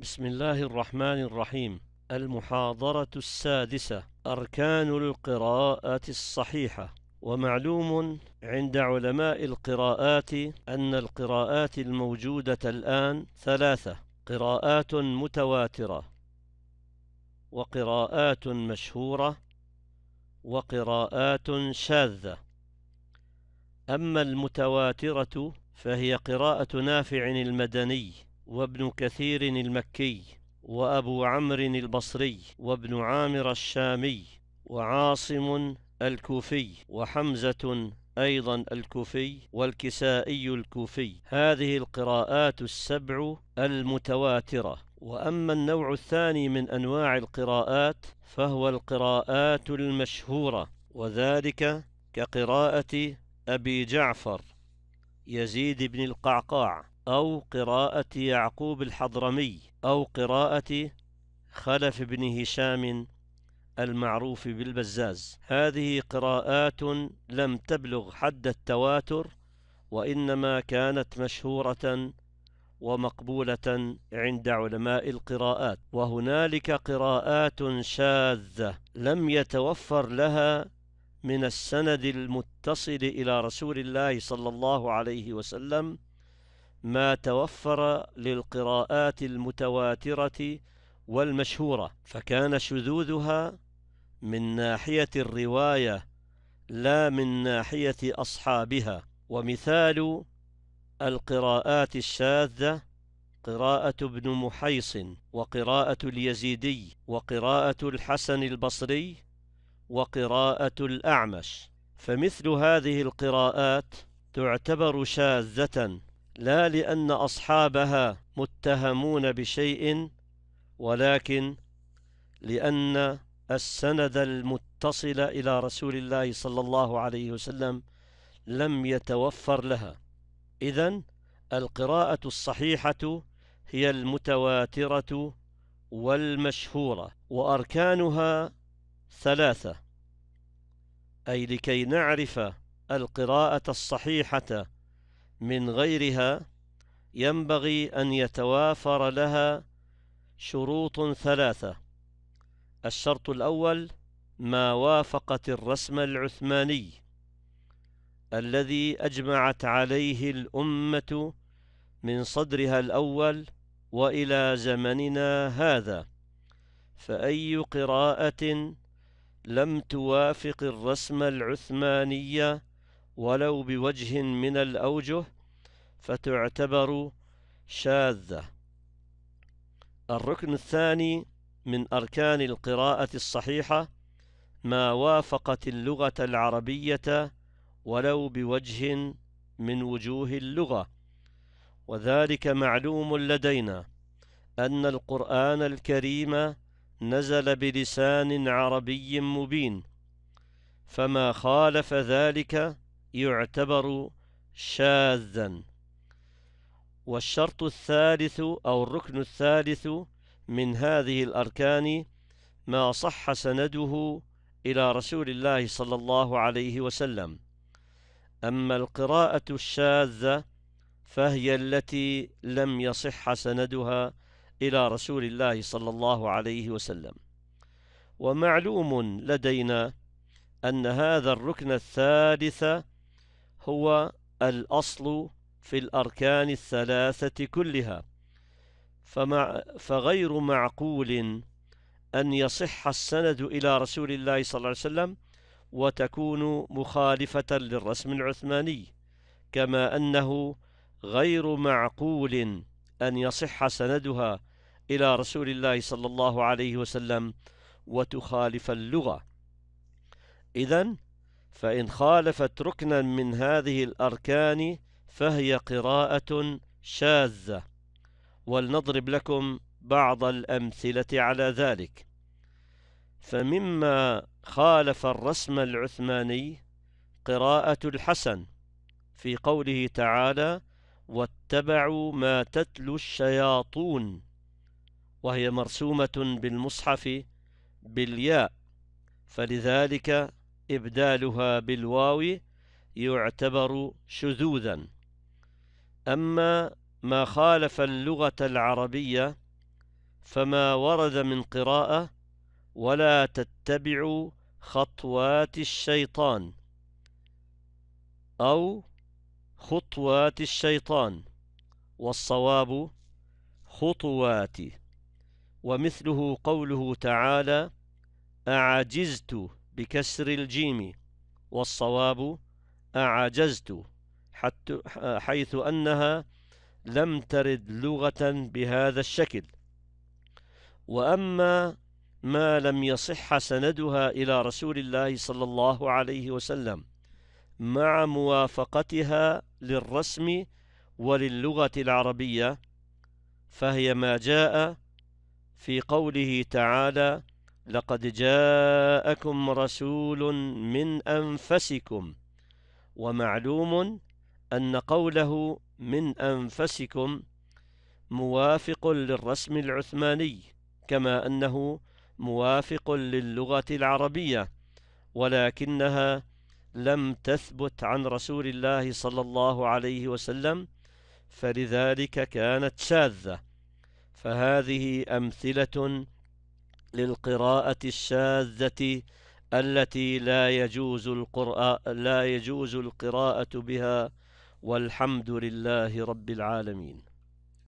بسم الله الرحمن الرحيم المحاضرة السادسة أركان القراءة الصحيحة ومعلوم عند علماء القراءات أن القراءات الموجودة الآن ثلاثة قراءات متواترة وقراءات مشهورة وقراءات شاذة أما المتواترة فهي قراءة نافع المدني وابن كثير المكي وأبو عمرو البصري وابن عامر الشامي وعاصم الكوفي وحمزة أيضا الكوفي والكسائي الكوفي هذه القراءات السبع المتواترة وأما النوع الثاني من أنواع القراءات فهو القراءات المشهورة وذلك كقراءة أبي جعفر يزيد بن القعقاع أو قراءة يعقوب الحضرمي أو قراءة خلف بن هشام المعروف بالبزاز هذه قراءات لم تبلغ حد التواتر وإنما كانت مشهورة ومقبولة عند علماء القراءات وهنالك قراءات شاذة لم يتوفر لها من السند المتصل إلى رسول الله صلى الله عليه وسلم ما توفر للقراءات المتواترة والمشهورة فكان شذوذها من ناحية الرواية لا من ناحية أصحابها ومثال القراءات الشاذة قراءة ابن محيص وقراءة اليزيدي وقراءة الحسن البصري وقراءة الأعمش فمثل هذه القراءات تعتبر شاذة لا لأن أصحابها متهمون بشيء ولكن لأن السند المتصل إلى رسول الله صلى الله عليه وسلم لم يتوفر لها إذا القراءة الصحيحة هي المتواترة والمشهورة وأركانها ثلاثة أي لكي نعرف القراءة الصحيحة من غيرها ينبغي أن يتوافر لها شروط ثلاثة الشرط الأول ما وافقت الرسم العثماني الذي أجمعت عليه الأمة من صدرها الأول وإلى زمننا هذا فأي قراءة لم توافق الرسم العثماني ولو بوجه من الأوجه فتعتبر شاذة الركن الثاني من أركان القراءة الصحيحة ما وافقت اللغة العربية ولو بوجه من وجوه اللغة وذلك معلوم لدينا أن القرآن الكريم نزل بلسان عربي مبين فما خالف ذلك يعتبر شاذا والشرط الثالث أو الركن الثالث من هذه الأركان ما صح سنده إلى رسول الله صلى الله عليه وسلم أما القراءة الشاذة فهي التي لم يصح سندها إلى رسول الله صلى الله عليه وسلم ومعلوم لدينا أن هذا الركن الثالث هو الأصل في الأركان الثلاثة كلها فمع فغير معقول أن يصح السند إلى رسول الله صلى الله عليه وسلم وتكون مخالفة للرسم العثماني كما أنه غير معقول أن يصح سندها إلى رسول الله صلى الله عليه وسلم وتخالف اللغة إذن فإن خالفت ركنا من هذه الأركان فهي قراءة شاذة ولنضرب لكم بعض الأمثلة على ذلك فمما خالف الرسم العثماني قراءة الحسن في قوله تعالى واتبعوا ما تتلو الشياطين وهي مرسومة بالمصحف بالياء فلذلك إبدالها بالواو يعتبر شذوذا أما ما خالف اللغة العربية فما ورد من قراءة ولا تتبع خطوات الشيطان أو خطوات الشيطان والصواب خطوات ومثله قوله تعالى أعجزت بكسر الجيم والصواب أعجزت حيث أنها لم ترد لغة بهذا الشكل وأما ما لم يصح سندها إلى رسول الله صلى الله عليه وسلم مع موافقتها للرسم وللغة العربية فهي ما جاء في قوله تعالى لقد جاءكم رسول من أنفسكم ومعلوم أن قوله من أنفسكم موافق للرسم العثماني كما أنه موافق للغة العربية ولكنها لم تثبت عن رسول الله صلى الله عليه وسلم فلذلك كانت شاذة فهذه أمثلة للقراءة الشاذة التي لا يجوز القرآن لا يجوز القراءة بها والحمد لله رب العالمين